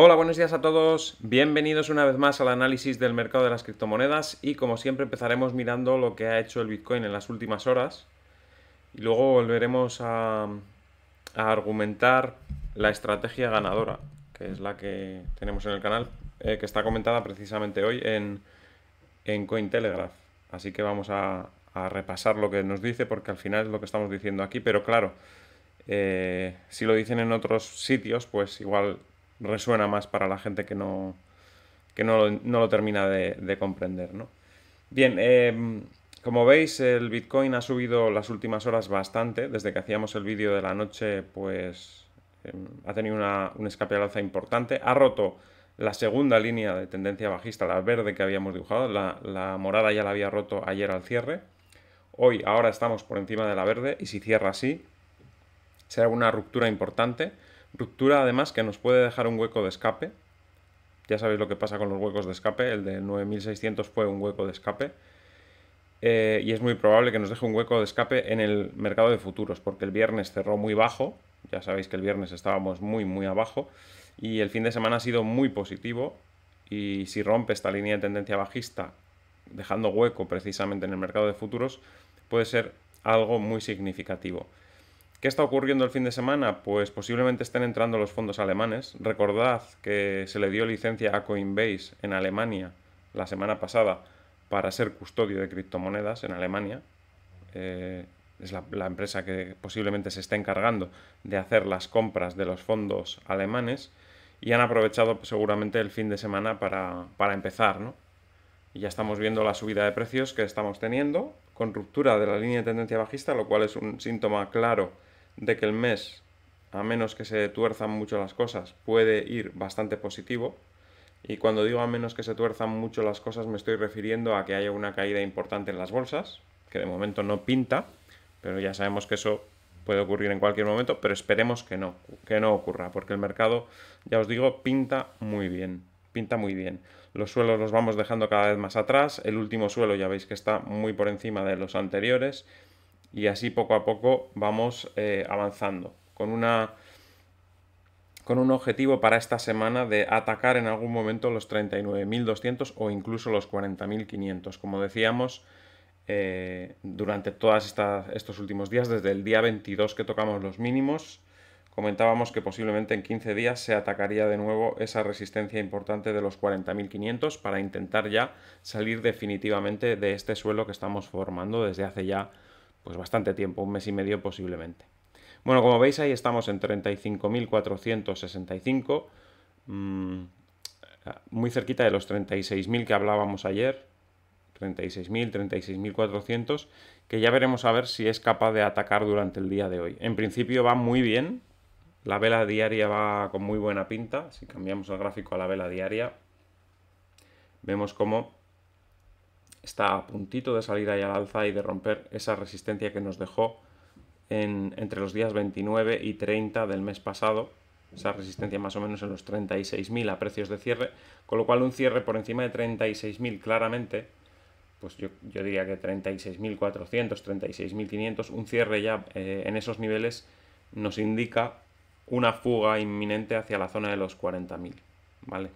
Hola, buenos días a todos. Bienvenidos una vez más al análisis del mercado de las criptomonedas y como siempre empezaremos mirando lo que ha hecho el Bitcoin en las últimas horas y luego volveremos a, argumentar la estrategia ganadora, que es la que tenemos en el canal, eh, que está comentada precisamente hoy en, en Cointelegraph. Así que vamos a, repasar lo que nos dice porque al final es lo que estamos diciendo aquí, pero claro, eh, si lo dicen en otros sitios, pues igual resuena más para la gente que no, que no, lo termina de, comprender. ¿no? Bien, em, como veis, el Bitcoin ha subido las últimas horas bastante. Desde que hacíamos el vídeo de la noche, pues em, ha tenido una, un escape al alza importante. Ha roto la segunda línea de tendencia bajista, la verde que habíamos dibujado. La, la morada ya la había roto ayer al cierre. Hoy, ahora estamos por encima de la verde y si cierra así, será una ruptura importante. Ruptura además que nos puede dejar un hueco de escape. Ya sabéis lo que pasa con los huecos de escape. El de 9600 fue un hueco de escape. Eh, y es muy probable que nos deje un hueco de escape en el mercado de futuros, porque el viernes cerró muy bajo, ya sabéis que el viernes estábamos muy, muy abajo, y el fin de semana ha sido muy positivo, y si rompe esta línea de tendencia bajista, dejando hueco precisamente en el mercado de futuros, puede ser algo muy significativo. ¿Qué está ocurriendo el fin de semana? Pues posiblemente estén entrando los fondos alemanes. Recordad que se le dio licencia a Coinbase en Alemania la semana pasada para ser custodio de criptomonedas en Alemania. Eh, es la, empresa que posiblemente se está encargando de hacer las compras de los fondos alemanes y han aprovechado pues, seguramente el fin de semana para, empezar. ¿no? ya estamos viendo la subida de precios que estamos teniendo con ruptura de la línea de tendencia bajista, lo cual es un síntoma claro de que el mes, a menos que se tuerzan mucho las cosas, puede ir bastante positivo. Y cuando digo a menos que se tuerzan mucho las cosas me estoy refiriendo a que haya una caída importante en las bolsas, que de momento no pinta, pero ya sabemos que eso puede ocurrir en cualquier momento, pero esperemos que no, que no ocurra, porque el mercado, ya os digo, pinta muy bien, pinta muy bien. Los suelos los vamos dejando cada vez más atrás, el último suelo ya veis que está muy por encima de los anteriores, y así poco a poco vamos eh, avanzando con una con un objetivo para esta semana de atacar en algún momento los 39.200 o incluso los 40.500. Como decíamos, eh, durante todos estos últimos días, desde el día 22 que tocamos los mínimos, comentábamos que posiblemente en 15 días se atacaría de nuevo esa resistencia importante de los 40.500 para intentar ya salir definitivamente de este suelo que estamos formando desde hace ya pues bastante tiempo, un mes y medio posiblemente. Bueno, como veis ahí estamos en 35.465, mm, muy cerquita de los 36.000 que hablábamos ayer, 36.000, 36.400, que ya veremos a ver si es capaz de atacar durante el día de hoy. En principio va muy bien, la vela diaria va con muy buena pinta, si cambiamos el gráfico a la vela diaria, vemos cómo está a puntito de salir ahí al alza y de romper esa resistencia que nos dejó en, entre los días 29 y 30 del mes pasado, esa resistencia más o menos en los 36.000 a precios de cierre, con lo cual un cierre por encima de 36.000 claramente, pues yo, diría que 36.400, 36.500, un cierre ya eh, en esos niveles nos indica una fuga inminente hacia la zona de los 40.000, ¿vale?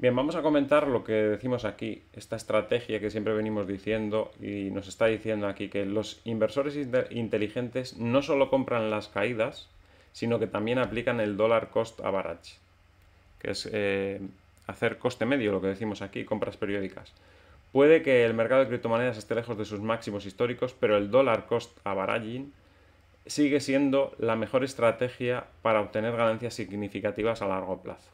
Bien, vamos a comentar lo que decimos aquí, esta estrategia que siempre venimos diciendo y nos está diciendo aquí que los inversores inteligentes no solo compran las caídas, sino que también aplican el dólar cost average, que es eh, hacer coste medio, lo que decimos aquí, compras periódicas. Puede que el mercado de criptomonedas esté lejos de sus máximos históricos, pero el dólar cost averaging sigue siendo la mejor estrategia para obtener ganancias significativas a largo plazo.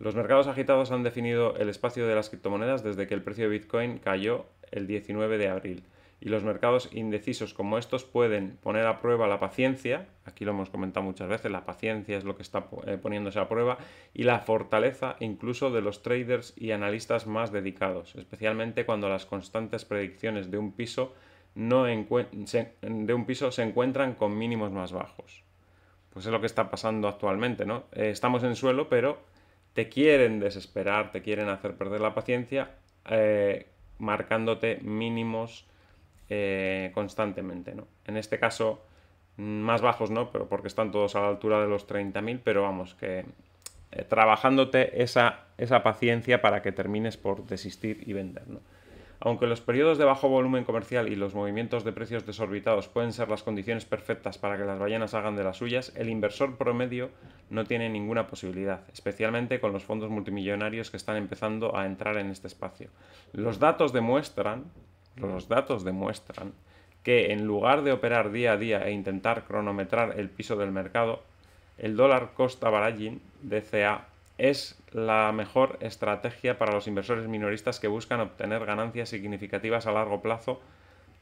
Los mercados agitados han definido el espacio de las criptomonedas desde que el precio de Bitcoin cayó el 19 de abril. Y los mercados indecisos como estos pueden poner a prueba la paciencia, aquí lo hemos comentado muchas veces, la paciencia es lo que está eh, poniéndose a prueba, y la fortaleza incluso de los traders y analistas más dedicados, especialmente cuando las constantes predicciones de un piso, no se, de un piso se encuentran con mínimos más bajos. Pues es lo que está pasando actualmente, ¿no? Eh, estamos en suelo, pero te quieren desesperar, te quieren hacer perder la paciencia, eh, marcándote mínimos eh, constantemente. ¿no? En este caso, mm, más bajos no, pero porque están todos a la altura de los 30.000, pero vamos, que eh, trabajándote esa, esa paciencia para que termines por desistir y vender. ¿no? Aunque los periodos de bajo volumen comercial y los movimientos de precios desorbitados pueden ser las condiciones perfectas para que las ballenas hagan de las suyas, el inversor promedio no tiene ninguna posibilidad, especialmente con los fondos multimillonarios que están empezando a entrar en este espacio. Los datos demuestran, los datos demuestran que en lugar de operar día a día e intentar cronometrar el piso del mercado, el dólar Costa Baragin DCA, es la mejor estrategia para los inversores minoristas que buscan obtener ganancias significativas a largo plazo,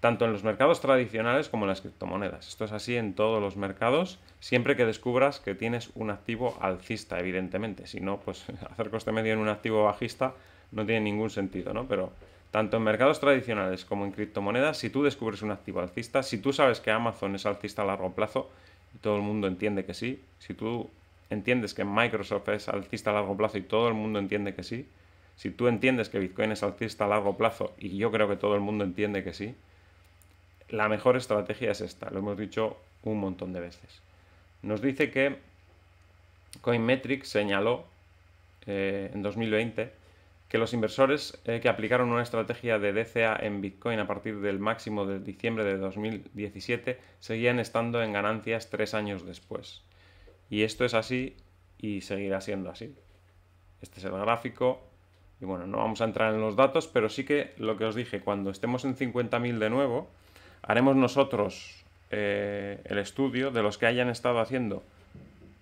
tanto en los mercados tradicionales como en las criptomonedas. Esto es así en todos los mercados, siempre que descubras que tienes un activo alcista, evidentemente. Si no, pues hacer coste medio en un activo bajista no tiene ningún sentido, ¿no? Pero tanto en mercados tradicionales como en criptomonedas, si tú descubres un activo alcista, si tú sabes que Amazon es alcista a largo plazo, y todo el mundo entiende que sí, si tú entiendes que Microsoft es altista a largo plazo y todo el mundo entiende que sí, si tú entiendes que Bitcoin es altista a largo plazo y yo creo que todo el mundo entiende que sí, la mejor estrategia es esta, lo hemos dicho un montón de veces. Nos dice que Coinmetrics señaló eh, en 2020 que los inversores eh, que aplicaron una estrategia de DCA en Bitcoin a partir del máximo de diciembre de 2017 seguían estando en ganancias tres años después. Y esto es así y seguirá siendo así. Este es el gráfico. Y bueno, no vamos a entrar en los datos, pero sí que lo que os dije, cuando estemos en 50.000 de nuevo, haremos nosotros eh, el estudio de los que hayan estado haciendo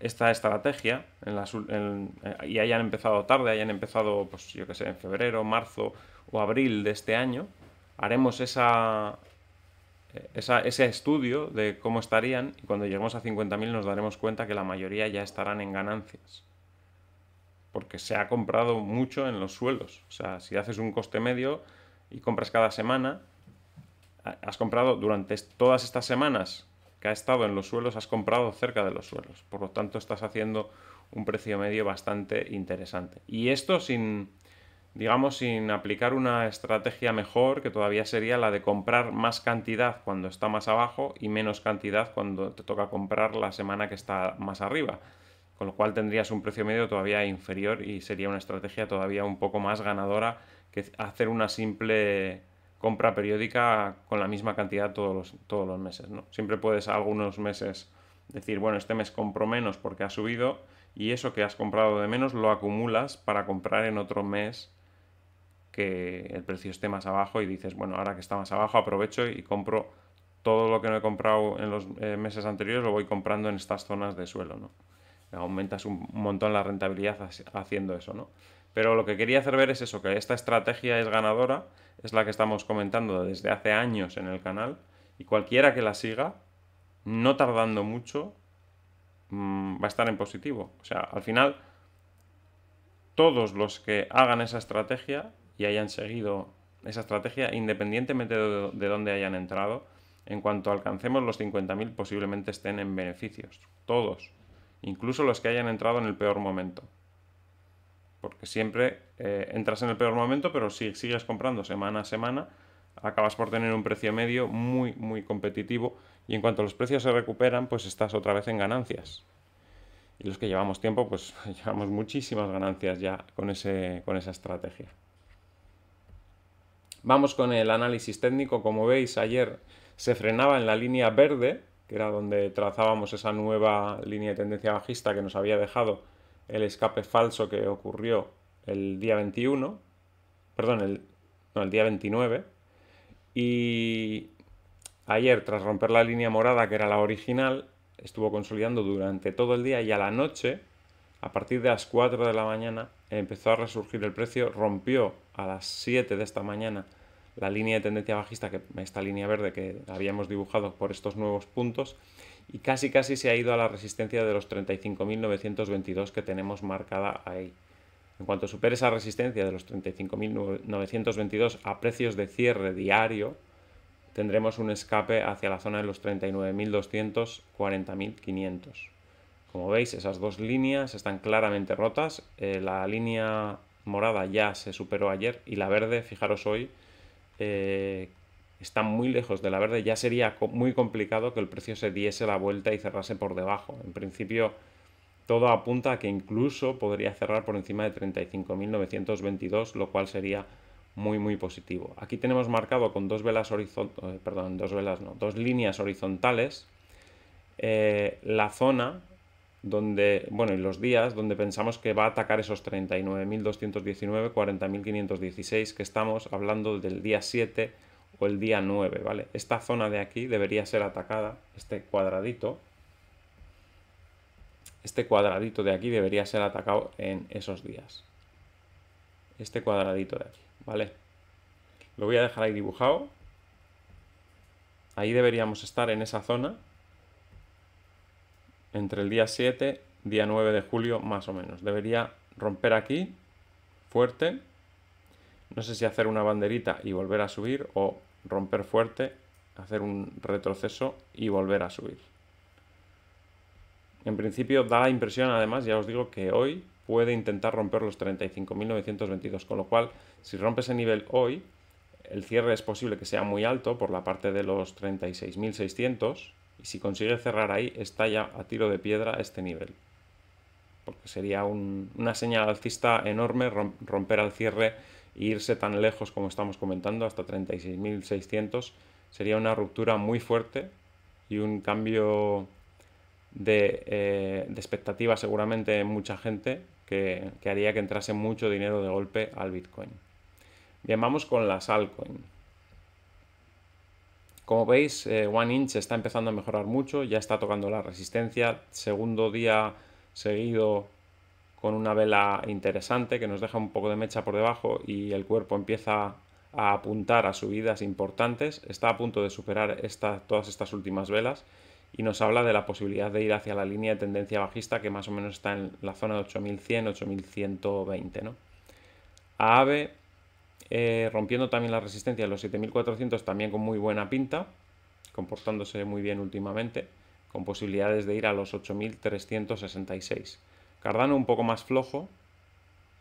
esta estrategia en eh, y hayan empezado tarde, hayan empezado, pues yo qué sé, en febrero, marzo o abril de este año, haremos esa, ese estudio de cómo estarían y cuando lleguemos a 50.000 nos daremos cuenta que la mayoría ya estarán en ganancias. Porque se ha comprado mucho en los suelos. O sea, si haces un coste medio y compras cada semana, has comprado durante todas estas semanas que ha estado en los suelos, has comprado cerca de los suelos. Por lo tanto, estás haciendo un precio medio bastante interesante. Y esto sin, digamos, sin aplicar una estrategia mejor, que todavía sería la de comprar más cantidad cuando está más abajo y menos cantidad cuando te toca comprar la semana que está más arriba. Con lo cual tendrías un precio medio todavía inferior y sería una estrategia todavía un poco más ganadora que hacer una simple compra periódica con la misma cantidad todos los, todos los meses. ¿no? Siempre puedes algunos meses decir, bueno, este mes compro menos porque ha subido y eso que has comprado de menos lo acumulas para comprar en otro mes que el precio esté más abajo y dices, bueno, ahora que está más abajo aprovecho y compro todo lo que no he comprado en los eh, meses anteriores, lo voy comprando en estas zonas de suelo, ¿no? Aumentas un montón la rentabilidad haciendo eso, ¿no? Pero lo que quería hacer ver es eso, que esta estrategia es ganadora, es la que estamos comentando desde hace años en el canal, y cualquiera que la siga, no tardando mucho, mm, va a estar en positivo. O sea, al final, todos los que hagan esa estrategia y hayan seguido esa estrategia independientemente de, dónde hayan entrado. En cuanto alcancemos los 50.000 posiblemente estén en beneficios, todos, incluso los que hayan entrado en el peor momento. Porque siempre eh, entras en el peor momento, pero si sigues comprando semana a semana, acabas por tener un precio medio muy, muy competitivo y en cuanto los precios se recuperan, pues estás otra vez en ganancias. Y los que llevamos tiempo, pues llevamos muchísimas ganancias ya con, ese, con esa estrategia. Vamos con el análisis técnico. Como veis, ayer se frenaba en la línea verde, que era donde trazábamos esa nueva línea de tendencia bajista que nos había dejado el escape falso que ocurrió el día 21, perdón, el, día 29. Y ayer, tras romper la línea morada, que era la original, estuvo consolidando durante todo el día y a la noche a partir de las 4 de la mañana empezó a resurgir el precio, rompió a las 7 de esta mañana la línea de tendencia bajista, que, esta línea verde que habíamos dibujado por estos nuevos puntos, y casi casi se ha ido a la resistencia de los 35.922 que tenemos marcada ahí. En cuanto supere esa resistencia de los 35.922 a precios de cierre diario, tendremos un escape hacia la zona de los 39.240.500. Como veis, esas dos líneas están claramente rotas. Eh, la línea morada ya se superó ayer y la verde, fijaros hoy, eh, está muy lejos de la verde. Ya sería muy complicado que el precio se diese la vuelta y cerrase por debajo. En principio, todo apunta a que incluso podría cerrar por encima de 35.922, lo cual sería muy muy positivo. Aquí tenemos marcado con dos velas horizontales, eh, perdón, dos velas no, dos líneas horizontales la zona donde, bueno, y los días donde pensamos que va a atacar esos 39.219, 40.516 que estamos hablando del día 7 o el día 9, ¿vale? Esta zona de aquí debería ser atacada, este cuadradito, este cuadradito de aquí debería ser atacado en esos días. Este cuadradito de aquí, ¿vale? Lo voy a dejar ahí dibujado. Ahí deberíamos estar en esa zona, entre el día 7, día 9 de julio más o menos. Debería romper aquí, fuerte. No sé si hacer una banderita y volver a subir o romper fuerte, hacer un retroceso y volver a subir. En principio da la impresión, además, ya os digo que hoy puede intentar romper los 35.922, con lo cual si rompe ese nivel hoy, el cierre es posible que sea muy alto por la parte de los 36.600 y si consigue cerrar ahí, está ya a tiro de piedra este nivel. Porque sería una señal alcista enorme romper al cierre e irse tan lejos como estamos comentando, hasta 36.600. Sería una ruptura muy fuerte y un cambio eh, de, expectativa seguramente en mucha gente que, que haría que entrase mucho dinero de golpe al Bitcoin. Bien, vamos con las altcoins. Como veis, eh, One Inch está empezando a mejorar mucho, ya está tocando la resistencia. Segundo día seguido con una vela interesante que nos deja un poco de mecha por debajo y el cuerpo empieza a apuntar a subidas importantes. Está a punto de superar todas estas últimas velas y nos habla de la posibilidad de ir hacia la línea de tendencia bajista que más o menos está en la zona de 8100, 8120. ¿no? AAVE eh, rompiendo también la resistencia de los 7400, también con muy buena pinta, comportándose muy bien últimamente, con posibilidades de ir a los 8366. Cardano un poco más flojo,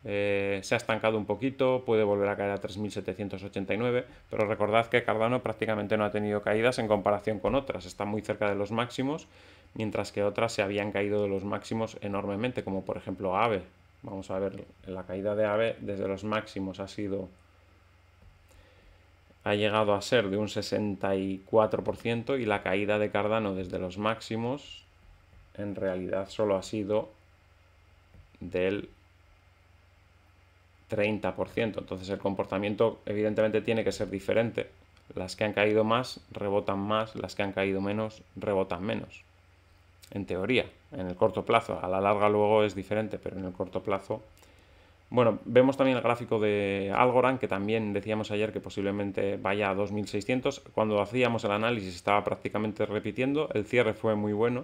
eh, se ha estancado un poquito, puede volver a caer a 3.789, pero recordad que Cardano prácticamente no ha tenido caídas en comparación con otras, está muy cerca de los máximos, mientras que otras se habían caído de los máximos enormemente, como por ejemplo AVE. Vamos a ver, la caída de AVE desde los máximos ha sido ha llegado a ser de un 64% y la caída de Cardano desde los máximos en realidad solo ha sido del 30%. Entonces el comportamiento evidentemente tiene que ser diferente. Las que han caído más rebotan más, las que han caído menos rebotan menos. En teoría, en el corto plazo. A la larga luego es diferente, pero en el corto plazo bueno, vemos también el gráfico de Algorand, que también decíamos ayer que posiblemente vaya a 2600. Cuando hacíamos el análisis estaba prácticamente repitiendo, el cierre fue muy bueno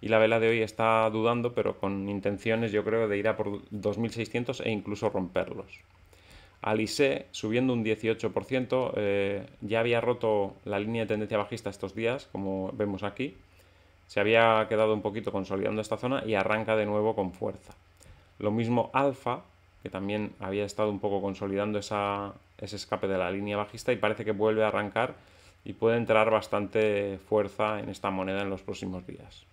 y la vela de hoy está dudando, pero con intenciones yo creo de ir a por 2600 e incluso romperlos. Alice subiendo un 18%, eh, ya había roto la línea de tendencia bajista estos días, como vemos aquí. Se había quedado un poquito consolidando esta zona y arranca de nuevo con fuerza. Lo mismo Alfa, que también había estado un poco consolidando ese escape de la línea bajista y parece que vuelve a arrancar y puede entrar bastante fuerza en esta moneda en los próximos días.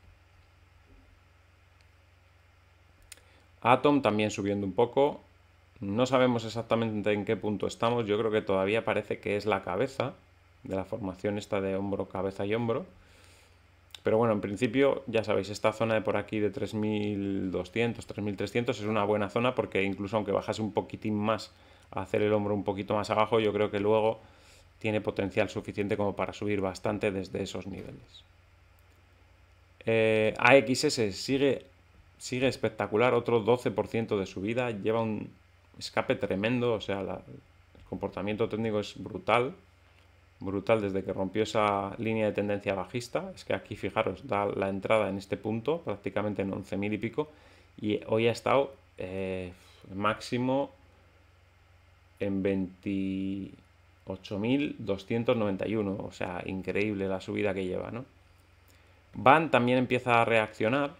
Atom también subiendo un poco. No sabemos exactamente en qué punto estamos. Yo creo que todavía parece que es la cabeza de la formación esta de hombro, cabeza y hombro. Pero bueno, en principio, ya sabéis, esta zona de por aquí de 3.200, 3.300 es una buena zona porque incluso aunque bajase un poquitín más a hacer el hombro un poquito más abajo, yo creo que luego tiene potencial suficiente como para subir bastante desde esos niveles. Eh, AXS sigue, sigue espectacular, otro 12% de subida, lleva un escape tremendo, o sea, el comportamiento técnico es brutal brutal desde que rompió esa línea de tendencia bajista. Es que aquí, fijaros, da la entrada en este punto, prácticamente en 11.000 y pico, y hoy ha estado eh, máximo en 28.291, o sea, increíble la subida que lleva, ¿no? Van también empieza a reaccionar,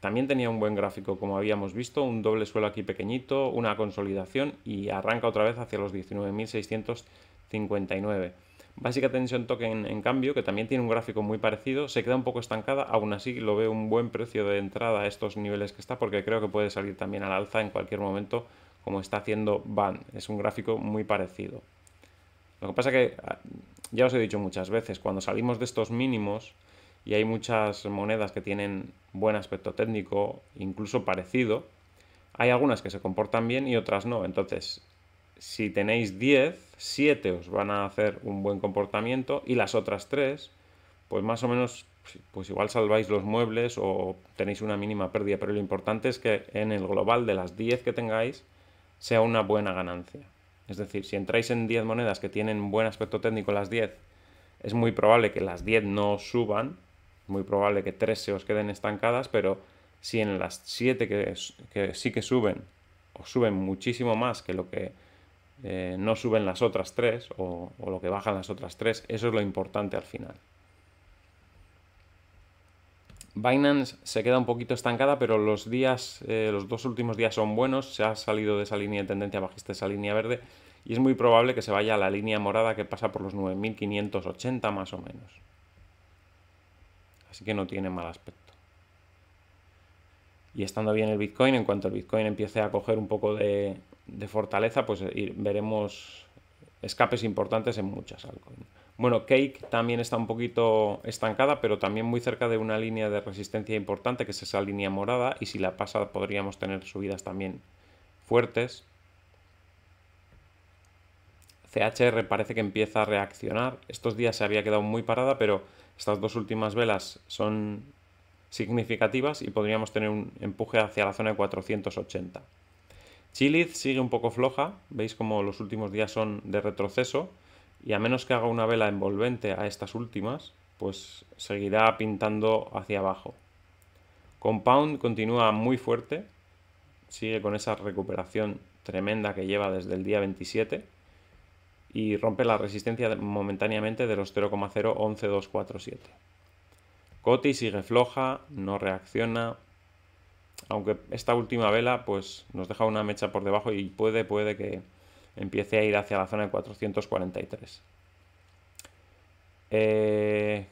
también tenía un buen gráfico, como habíamos visto, un doble suelo aquí pequeñito, una consolidación y arranca otra vez hacia los 19.659. Básica Tension Token, en cambio, que también tiene un gráfico muy parecido, se queda un poco estancada, aún así lo veo un buen precio de entrada a estos niveles que está, porque creo que puede salir también al alza en cualquier momento, como está haciendo BAN. Es un gráfico muy parecido. Lo que pasa que, ah, ya os he dicho muchas veces, cuando salimos de estos mínimos y hay muchas monedas que tienen buen aspecto técnico, incluso parecido, hay algunas que se comportan bien y otras no. Entonces, si tenéis 10, 7 os van a hacer un buen comportamiento y las otras 3 pues más o menos, pues igual salváis los muebles o tenéis una mínima pérdida, pero lo importante es que en el global de las 10 que tengáis sea una buena ganancia. Es decir, si entráis en 10 monedas que tienen buen aspecto técnico las 10, es muy probable que las 10 no suban, muy probable que 3 se os queden estancadas, pero si en las 7 que, que sí que suben, o suben muchísimo más que lo que eh, no suben las otras tres o, lo que bajan las otras tres. Eso es lo importante al final. Binance se queda un poquito estancada, pero los días, eh, los dos últimos días son buenos. Se ha salido de esa línea de tendencia bajista, esa línea verde, y es muy probable que se vaya a la línea morada que pasa por los 9.580 más o menos. Así que no tiene mal aspecto. Y estando bien el Bitcoin, en cuanto el Bitcoin empiece a coger un poco de, de fortaleza, pues eh, veremos escapes importantes en muchas Bueno, Cake también está un poquito estancada, pero también muy cerca de una línea de resistencia importante, que es esa línea morada, y si la pasa podríamos tener subidas también fuertes. CHR parece que empieza a reaccionar. Estos días se había quedado muy parada, pero estas dos últimas velas son significativas y podríamos tener un empuje hacia la zona de 480. Chiliz sigue un poco floja, veis como los últimos días son de retroceso y a menos que haga una vela envolvente a estas últimas, pues seguirá pintando hacia abajo. Compound continúa muy fuerte, sigue con esa recuperación tremenda que lleva desde el día 27 y rompe la resistencia momentáneamente de los 0,011247. Coti sigue floja, no reacciona, aunque esta última vela pues nos deja una mecha por debajo y puede, puede que empiece a ir hacia la zona de 443. Eh,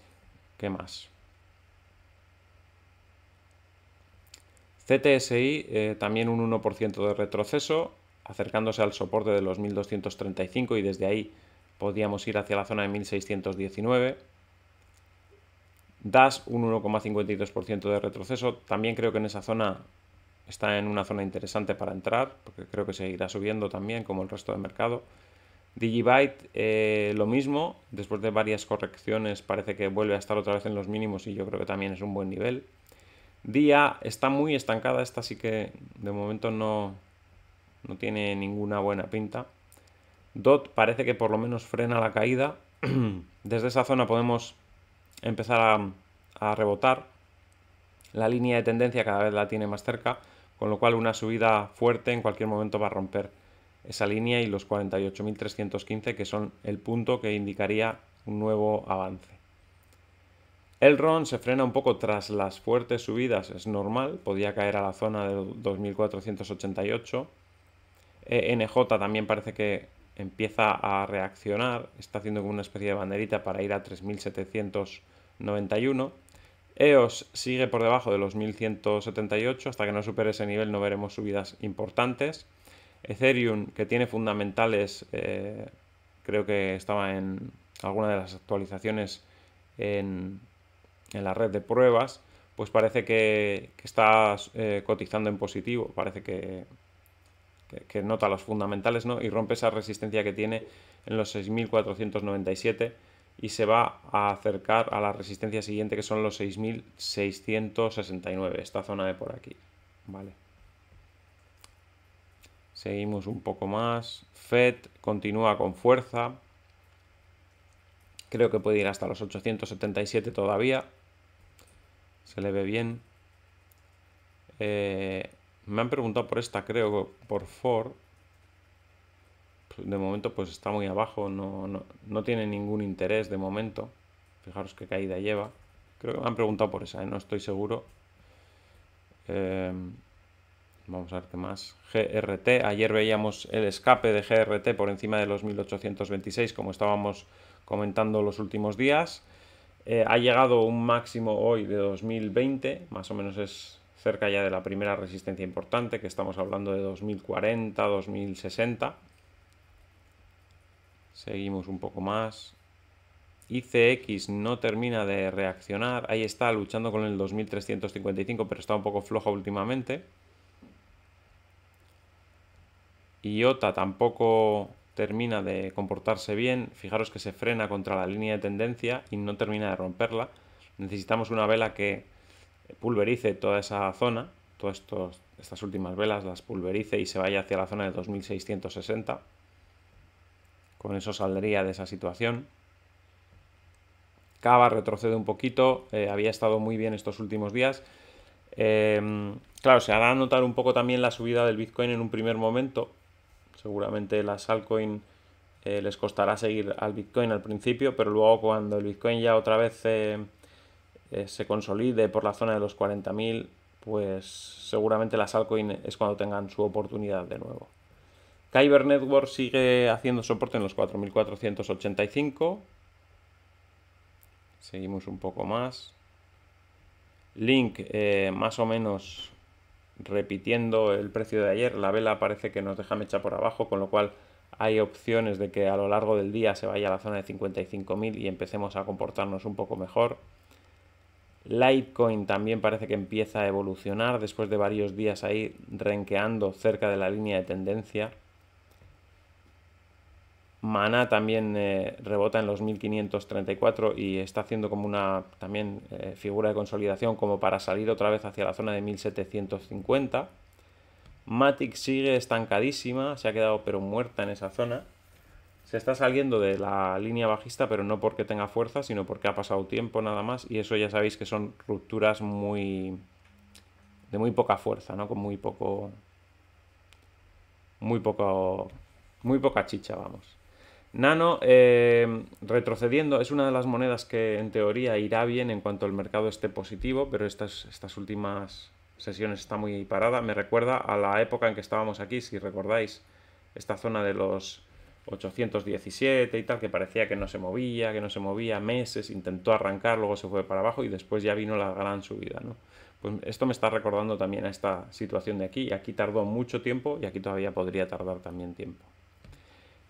¿Qué más? CTSI eh, también un 1% de retroceso, acercándose al soporte de los 1235 y desde ahí podíamos ir hacia la zona de 1619. DAS un 1,52% de retroceso. También creo que en esa zona está en una zona interesante para entrar, porque creo que seguirá subiendo también como el resto del mercado. Digibyte eh, lo mismo, después de varias correcciones parece que vuelve a estar otra vez en los mínimos y yo creo que también es un buen nivel. Día está muy estancada, esta sí que de momento no, no tiene ninguna buena pinta. DOT parece que por lo menos frena la caída. Desde esa zona podemos empezar a, rebotar. La línea de tendencia cada vez la tiene más cerca, con lo cual una subida fuerte en cualquier momento va a romper esa línea y los 48.315 que son el punto que indicaría un nuevo avance. El RON se frena un poco tras las fuertes subidas, es normal, podía caer a la zona de 2488. nj también parece que empieza a reaccionar, está haciendo como una especie de banderita para ir a 3791. EOS e sigue por debajo de los 1178, hasta que no supere ese nivel no veremos subidas importantes. Ethereum, que tiene fundamentales, eh, creo que estaba en alguna de las actualizaciones en, la red de pruebas, pues parece que, está eh, cotizando en positivo, parece que, que, nota los fundamentales, ¿no? Y rompe esa resistencia que tiene en los 6.497 y se va a acercar a la resistencia siguiente que son los 6.669, esta zona de por aquí, ¿vale? Seguimos un poco más. FED continúa con fuerza. Creo que puede ir hasta los 877 todavía. Se le ve bien. Eh, me han preguntado por esta, creo, por Ford. De momento, pues está muy abajo, no, tiene ningún interés de momento. Fijaros qué caída lleva. Creo que me han preguntado por esa, ¿eh? no estoy seguro. Em, vamos a ver qué más. GRT, ayer veíamos el escape de GRT por encima de los 1826, como estábamos comentando los últimos días. Eh, ha llegado un máximo hoy de 2020, más o menos es cerca ya de la primera resistencia importante, que estamos hablando de 2040, 2060. Seguimos un poco más. ICX no termina de reaccionar. Ahí está, luchando con el 2355, pero está un poco floja últimamente. IOTA tampoco termina de comportarse bien. Fijaros que se frena contra la línea de tendencia y no termina de romperla. Necesitamos una vela que pulverice toda esa zona, todas estas últimas velas las pulverice y se vaya hacia la zona de 2660. Con eso saldría de esa situación. Cava retrocede un poquito, eh, había estado muy bien estos últimos días. Em, claro, se hará notar un poco también la subida del Bitcoin en un primer momento. Seguramente las altcoins eh, les costará seguir al Bitcoin al principio, pero luego cuando el Bitcoin ya otra vez eh, eh, se consolide por la zona de los 40.000, pues seguramente las altcoins es cuando tengan su oportunidad de nuevo. Kyber Network sigue haciendo soporte en los 4.485. Seguimos un poco más. Link eh, más o menos repitiendo el precio de ayer. La vela parece que nos deja mecha por abajo, con lo cual hay opciones de que a lo largo del día se vaya a la zona de 55.000 y empecemos a comportarnos un poco mejor. Litecoin también parece que empieza a evolucionar después de varios días ahí renqueando cerca de la línea de tendencia. Mana también eh, rebota en los 1534 y está haciendo como una también eh, figura de consolidación como para salir otra vez hacia la zona de 1750. Matic sigue estancadísima, se ha quedado pero muerta en esa zona se está saliendo de la línea bajista, pero no porque tenga fuerza, sino porque ha pasado tiempo nada más. Y eso ya sabéis que son rupturas muy. de muy poca fuerza, ¿no? Con muy poco. Muy poco. Muy poca chicha, vamos. Nano, eh, retrocediendo, es una de las monedas que en teoría irá bien en cuanto el mercado esté positivo, pero estas, estas últimas sesiones está muy parada. Me recuerda a la época en que estábamos aquí, si recordáis, esta zona de los 817 y tal, que parecía que no se movía, que no se movía, meses, intentó arrancar, luego se fue para abajo y después ya vino la gran subida, ¿no? Pues esto me está recordando también a esta situación de aquí, aquí tardó mucho tiempo y aquí todavía podría tardar también tiempo.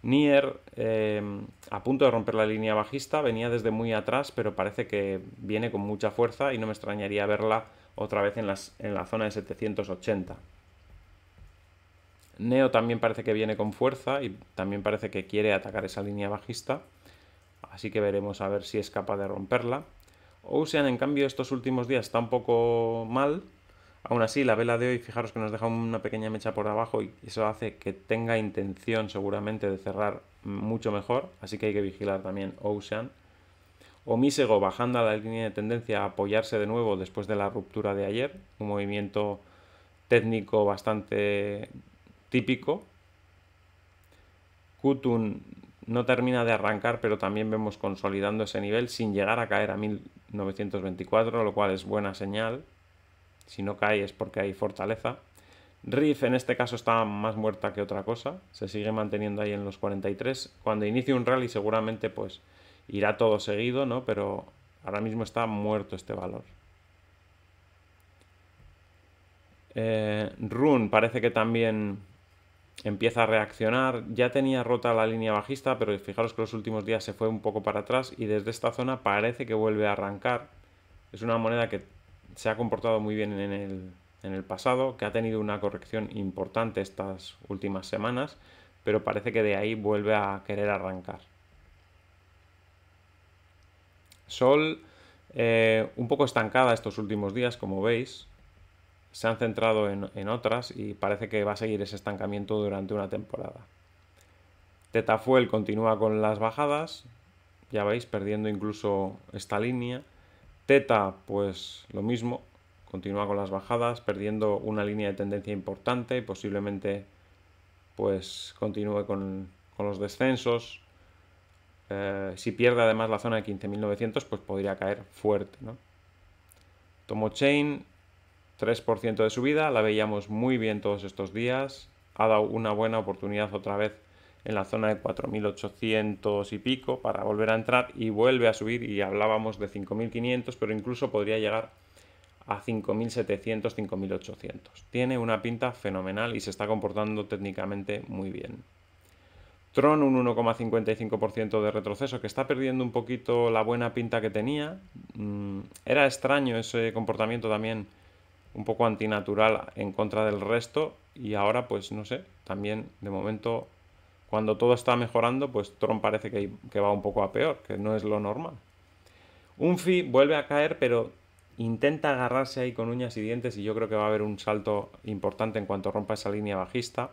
Nier, em, a punto de romper la línea bajista, venía desde muy atrás, pero parece que viene con mucha fuerza y no me extrañaría verla otra vez en, en la zona de 780. Neo también parece que viene con fuerza y también parece que quiere atacar esa línea bajista. Así que veremos a ver si es capaz de romperla. Ocean, en cambio, estos últimos días está un poco mal. Aún así, la vela de hoy, fijaros que nos deja una pequeña mecha por abajo y eso hace que tenga intención seguramente de cerrar mucho mejor. Así que hay que vigilar también Ocean. Omisego bajando a la línea de tendencia a apoyarse de nuevo después de la ruptura de ayer. Un movimiento técnico bastante típico. Kutun no termina de arrancar, pero también vemos consolidando ese nivel sin llegar a caer a 1924, lo cual es buena señal. Si no cae es porque hay fortaleza. Riff en este caso está más muerta que otra cosa, se sigue manteniendo ahí en los 43. Cuando inicie un rally seguramente pues irá todo seguido, ¿no? Pero ahora mismo está muerto este valor. Eh, RUN parece que también empieza a reaccionar, ya tenía rota la línea bajista, pero fijaros que los últimos días se fue un poco para atrás y desde esta zona parece que vuelve a arrancar. Es una moneda que se ha comportado muy bien en el, pasado, que ha tenido una corrección importante estas últimas semanas, pero parece que de ahí vuelve a querer arrancar. Sol eh, un poco estancada estos últimos días, como veis, se han centrado en, otras y parece que va a seguir ese estancamiento durante una temporada. Tetafuel continúa con las bajadas, ya veis, perdiendo incluso esta línea. Teta, pues lo mismo, continúa con las bajadas, perdiendo una línea de tendencia importante y posiblemente pues continúe con, los descensos. Eh, si pierde además la zona de 15.900, pues podría caer fuerte. ¿no? Tomo Chain 3% de subida, la veíamos muy bien todos estos días, ha dado una buena oportunidad otra vez en la zona de 4.800 y pico para volver a entrar y vuelve a subir y hablábamos de 5.500, pero incluso podría llegar a 5.700, 5.800. Tiene una pinta fenomenal y se está comportando técnicamente muy bien. Tron un 1,55% de retroceso que está perdiendo un poquito la buena pinta que tenía. Mm, era extraño ese comportamiento también un poco antinatural en contra del resto y ahora pues no sé, también de momento cuando todo está mejorando pues Tron parece que, va un poco a peor, que no es lo normal. Unfi vuelve a caer pero intenta agarrarse ahí con uñas y dientes y yo creo que va a haber un salto importante en cuanto rompa esa línea bajista.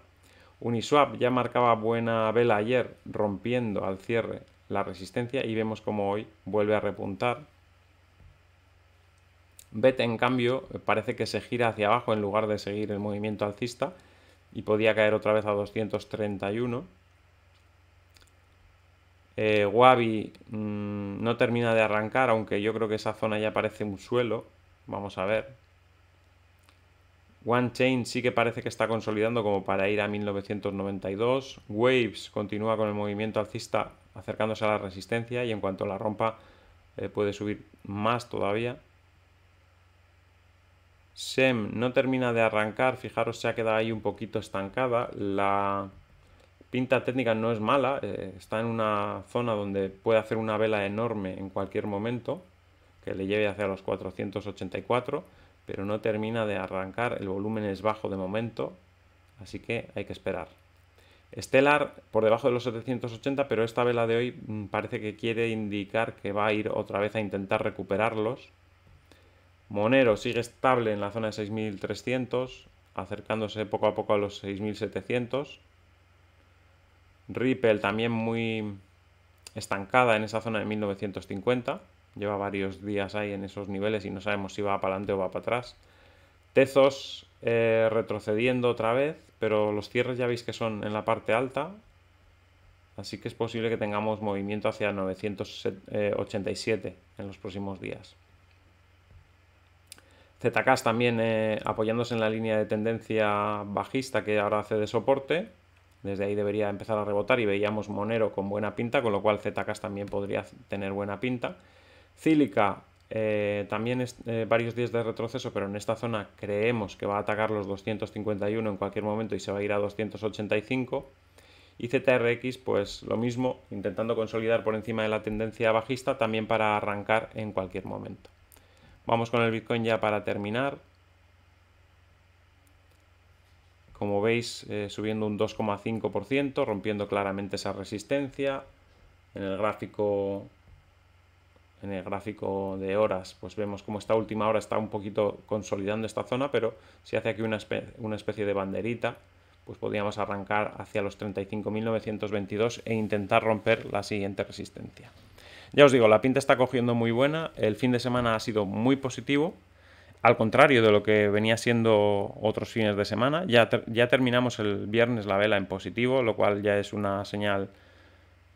Uniswap ya marcaba buena vela ayer rompiendo al cierre la resistencia y vemos como hoy vuelve a repuntar BET, en cambio, parece que se gira hacia abajo en lugar de seguir el movimiento alcista y podía caer otra vez a 231. Eh, Wabi mm, no termina de arrancar, aunque yo creo que esa zona ya parece un suelo. Vamos a ver. One Chain sí que parece que está consolidando como para ir a 1992. Waves continúa con el movimiento alcista acercándose a la resistencia y en cuanto la rompa eh, puede subir más todavía. SEM no termina de arrancar, fijaros, se ha quedado ahí un poquito estancada. La pinta técnica no es mala, eh, está en una zona donde puede hacer una vela enorme en cualquier momento, que le lleve hacia los 484, pero no termina de arrancar, el volumen es bajo de momento, así que hay que esperar. Stellar por debajo de los 780, pero esta vela de hoy mm, parece que quiere indicar que va a ir otra vez a intentar recuperarlos Monero sigue estable en la zona de 6300, acercándose poco a poco a los 6700. Ripple también muy estancada en esa zona de 1950. Lleva varios días ahí en esos niveles y no sabemos si va para adelante o va para atrás. Tezos eh, retrocediendo otra vez, pero los cierres ya veis que son en la parte alta. Así que es posible que tengamos movimiento hacia 987 eh, en los próximos días. ZK también eh, apoyándose en la línea de tendencia bajista que ahora hace de soporte. Desde ahí debería empezar a rebotar y veíamos Monero con buena pinta, con lo cual ZK también podría tener buena pinta. Cílica eh, también es, eh, varios días de retroceso, pero en esta zona creemos que va a atacar los 251 en cualquier momento y se va a ir a 285. Y ZRX, pues lo mismo, intentando consolidar por encima de la tendencia bajista también para arrancar en cualquier momento. Vamos con el Bitcoin ya para terminar. Como veis, eh, subiendo un 2,5%, rompiendo claramente esa resistencia. En el gráfico en el gráfico de horas, pues vemos como esta última hora está un poquito consolidando esta zona, pero si hace aquí una, una especie de banderita, pues podríamos arrancar hacia los 35.922 e intentar romper la siguiente resistencia. Ya os digo, la pinta está cogiendo muy buena, el fin de semana ha sido muy positivo, al contrario de lo que venía siendo otros fines de semana. Ya, ya terminamos el viernes la vela en positivo, lo cual ya es una señal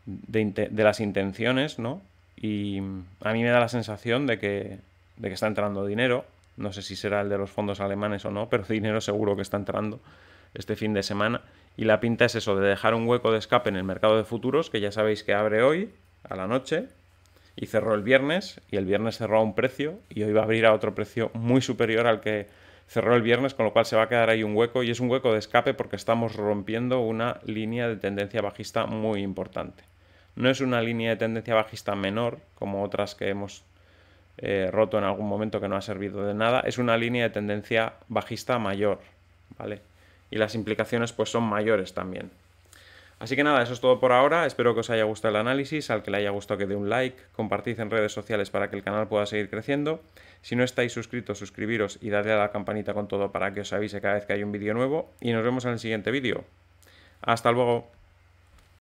de, de las intenciones, ¿no? Y a mí me da la sensación de que, de que está entrando dinero. No sé si será el de los fondos alemanes o no, pero dinero seguro que está entrando este fin de semana. Y la pinta es eso, de dejar un hueco de escape en el mercado de futuros, que ya sabéis que abre hoy, a la noche, y cerró el viernes y el viernes cerró a un precio y hoy va a abrir a otro precio muy superior al que cerró el viernes, con lo cual se va a quedar ahí un hueco y es un hueco de escape porque estamos rompiendo una línea de tendencia bajista muy importante. No es una línea de tendencia bajista menor como otras que hemos eh, roto en algún momento que no ha servido de nada, es una línea de tendencia bajista mayor, ¿vale? Y las implicaciones pues son mayores también. Así que nada, eso es todo por ahora. Espero que os haya gustado el análisis. Al que le haya gustado que dé un like, compartid en redes sociales para que el canal pueda seguir creciendo. Si no estáis suscritos, suscribiros y dadle a la campanita con todo para que os avise cada vez que hay un vídeo nuevo. Y nos vemos en el siguiente vídeo. Hasta luego.